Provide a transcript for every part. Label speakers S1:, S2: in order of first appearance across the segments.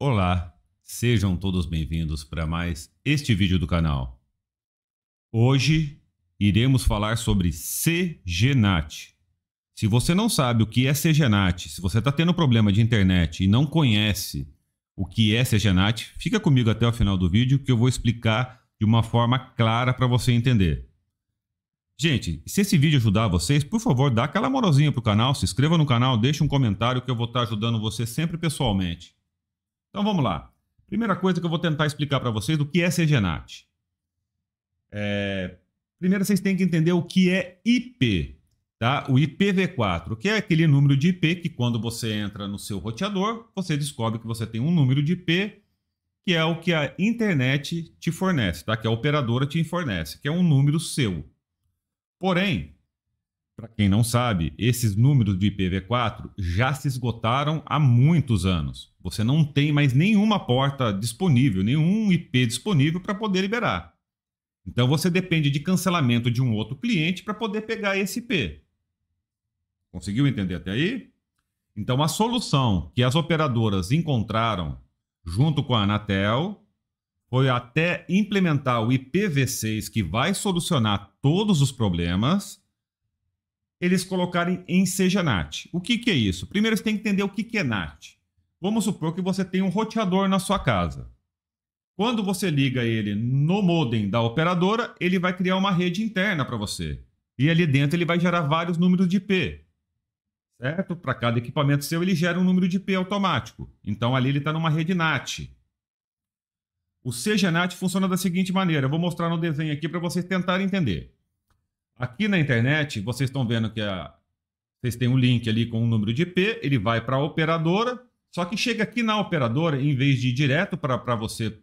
S1: Olá, sejam todos bem-vindos para mais este vídeo do canal. Hoje iremos falar sobre CGNAT. Se você não sabe o que é CGNAT, se você está tendo problema de internet e não conhece o que é CGNAT, fica comigo até o final do vídeo que eu vou explicar de uma forma clara para você entender. Gente, se esse vídeo ajudar vocês, por favor, dá aquela moralzinha pro canal, se inscreva no canal, deixe um comentário que eu vou estar tá ajudando você sempre pessoalmente. Então vamos lá. Primeira coisa que eu vou tentar explicar para vocês do que é CGNAT. É... Primeiro vocês têm que entender o que é IP, tá? O IPv4, que é aquele número de IP que quando você entra no seu roteador, você descobre que você tem um número de IP que é o que a internet te fornece, tá? Que a operadora te fornece, que é um número seu. Porém, para quem não sabe, esses números de IPv4 já se esgotaram há muitos anos. Você não tem mais nenhuma porta disponível, nenhum IP disponível para poder liberar. Então você depende de cancelamento de um outro cliente para poder pegar esse IP. Conseguiu entender até aí? Então a solução que as operadoras encontraram junto com a Anatel foi até implementar o IPv6 que vai solucionar todos os problemas eles colocarem em Seja NAT. O que, que é isso? Primeiro você tem que entender o que, que é NAT. Vamos supor que você tem um roteador na sua casa. Quando você liga ele no modem da operadora, ele vai criar uma rede interna para você. E ali dentro ele vai gerar vários números de IP. Certo? Para cada equipamento seu, ele gera um número de IP automático. Então ali ele está numa rede NAT. O CGNAT funciona da seguinte maneira. Eu vou mostrar no desenho aqui para vocês tentarem entender. Aqui na internet, vocês estão vendo que a, vocês têm um link ali com o um número de IP, ele vai para a operadora, só que chega aqui na operadora, em vez de ir direto para você,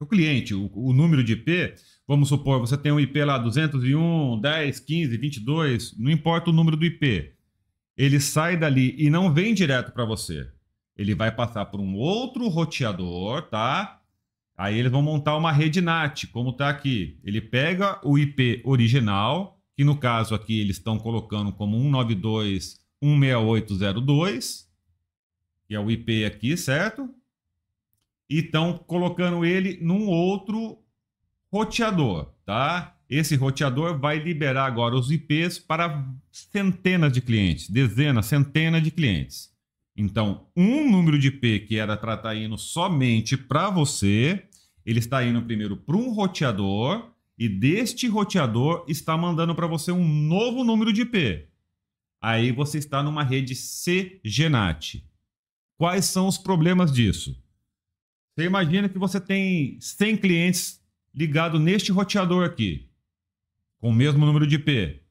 S1: o cliente, o, o, número de IP, vamos supor, você tem um IP lá 201, 10, 15, 22, não importa o número do IP. Ele sai dali e não vem direto para você. Ele vai passar por um outro roteador, tá? Aí eles vão montar uma rede NAT, como está aqui. Ele pega o IP original, que no caso aqui eles estão colocando como 192.168.02, que é o IP aqui, certo? E estão colocando ele num outro roteador, tá? Esse roteador vai liberar agora os IPs para centenas de clientes, dezenas, centenas de clientes. Então, um número de IP que era tratado tá somente para você, ele está indo primeiro para um roteador e deste roteador está mandando para você um novo número de IP. Aí você está numa rede CGNAT. Quais são os problemas disso? Você imagina que você tem 100 clientes ligados neste roteador aqui, com o mesmo número de IP.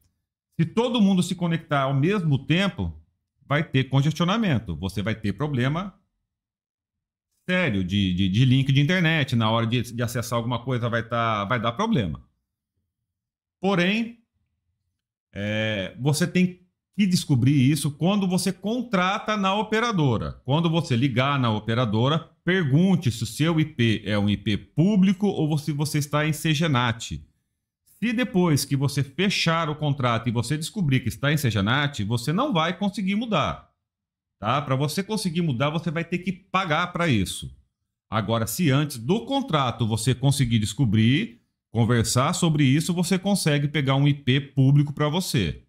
S1: Se todo mundo se conectar ao mesmo tempo, vai ter congestionamento. Você vai ter problema sério de, de, de, link de internet, na hora de, de acessar alguma coisa vai, tá, vai dar problema. Porém, é, você tem que descobrir isso quando você contrata na operadora. Quando você ligar na operadora, pergunte se o seu IP é um IP público ou se você está em Sejanat. Se depois que você fechar o contrato e você descobrir que está em Sejanat, você não vai conseguir mudar. Tá? Para você conseguir mudar, você vai ter que pagar para isso. Agora, se antes do contrato você conseguir descobrir, conversar sobre isso, você consegue pegar um IP público para você.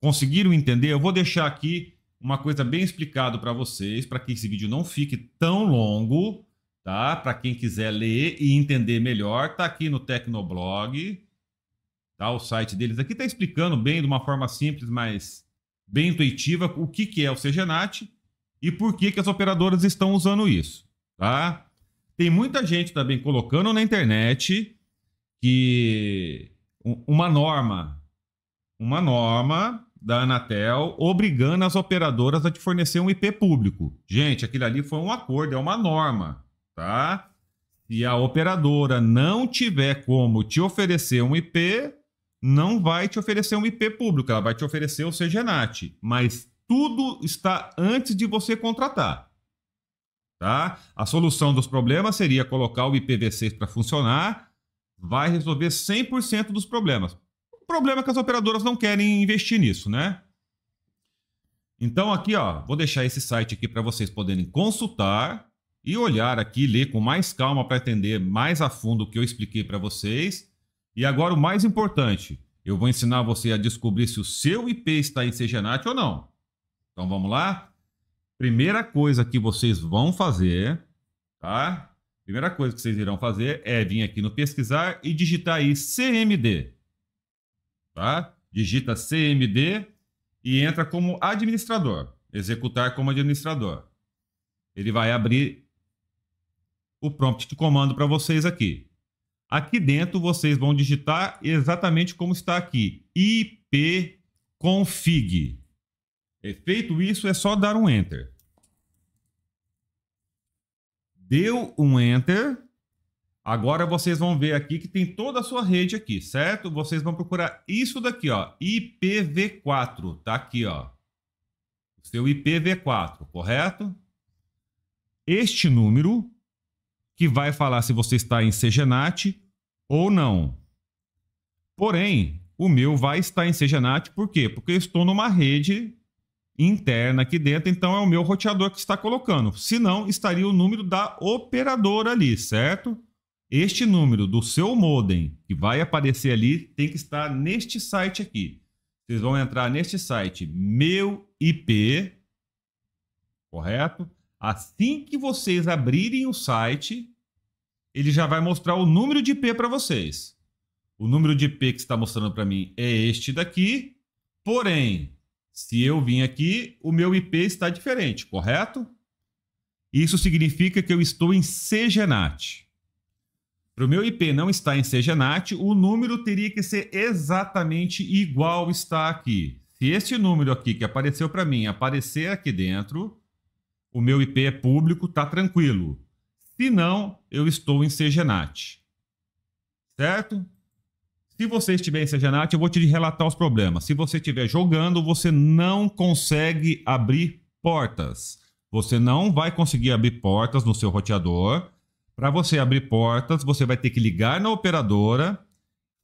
S1: Conseguiram entender? Eu vou deixar aqui uma coisa bem explicado para vocês, para que esse vídeo não fique tão longo, tá? Para quem quiser ler e entender melhor, tá aqui no Tecnoblog, tá? O site deles aqui tá explicando bem de uma forma simples, mas bem intuitiva o que, que é o CGNAT e por que, que as operadoras estão usando isso. Tá? Tem muita gente também colocando na internet que uma norma, uma norma da Anatel obrigando as operadoras a te fornecer um IP público. Gente, aquilo ali foi um acordo, é uma norma, tá? Se a operadora não tiver como te oferecer um IP, não vai te oferecer um IP público, ela vai te oferecer o CGNAT, mas tudo está antes de você contratar. Tá? A solução dos problemas seria colocar o IPv6 para funcionar, vai resolver 100% dos problemas. O problema é que as operadoras não querem investir nisso, né? Então aqui, ó, vou deixar esse site aqui para vocês poderem consultar e olhar aqui, ler com mais calma para entender mais a fundo o que eu expliquei para vocês. E agora o mais importante, eu vou ensinar você a descobrir se o seu IP está em CGNAT ou não. Então vamos lá? Primeira coisa que vocês vão fazer, tá? Primeira coisa que vocês irão fazer é vir aqui no pesquisar e digitar aí CMD. Tá? Digita CMD e entra como administrador, executar como administrador. Ele vai abrir o prompt de comando para vocês aqui. Aqui dentro vocês vão digitar exatamente como está aqui, ipconfig. É feito isso, é só dar um enter. Deu um enter. Agora vocês vão ver aqui que tem toda a sua rede aqui, certo? Vocês vão procurar isso daqui, ó, IPv4, tá aqui, ó. O seu IPv4, correto? Este número que vai falar se você está em CGNAT ou não. Porém, o meu vai estar em Sejanat, por quê? Porque eu estou numa rede interna aqui dentro, então é o meu roteador que está colocando. Se não, estaria o número da operadora ali, certo? Este número do seu modem que vai aparecer ali tem que estar neste site aqui. Vocês vão entrar neste site meu IP, correto? Assim que vocês abrirem o site, ele já vai mostrar o número de IP para vocês. O número de IP que está mostrando para mim é este daqui. Porém, se eu vim aqui, o meu IP está diferente, correto? Isso significa que eu estou em CGNAT. Para o meu IP não estar em CGNAT, o número teria que ser exatamente igual está aqui. Se este número aqui que apareceu para mim aparecer aqui dentro, o meu IP é público, está tranquilo. Se não, eu estou em Segenat. Certo? Se você estiver em Segenat, eu vou te relatar os problemas. Se você estiver jogando, você não consegue abrir portas. Você não vai conseguir abrir portas no seu roteador. Para você abrir portas, você vai ter que ligar na operadora,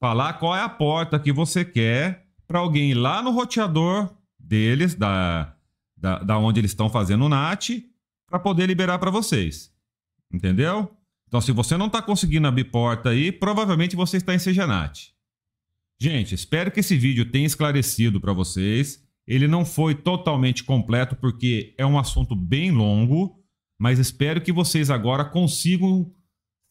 S1: falar qual é a porta que você quer, para alguém ir lá no roteador deles, da, da, da onde eles estão fazendo o NAT, para poder liberar para vocês. Entendeu? Então, se você não está conseguindo abrir porta aí, provavelmente você está em Sejanate. Gente, espero que esse vídeo tenha esclarecido para vocês. Ele não foi totalmente completo porque é um assunto bem longo, mas espero que vocês agora consigam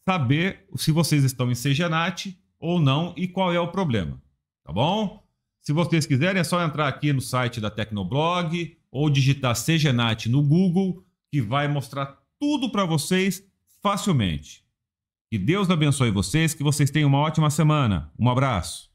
S1: saber se vocês estão em Sejanate ou não e qual é o problema, tá bom? Se vocês quiserem, é só entrar aqui no site da Tecnoblog ou digitar Sejanate no Google, que vai mostrar tudo para vocês facilmente. Que Deus abençoe vocês, que vocês tenham uma ótima semana. Um abraço.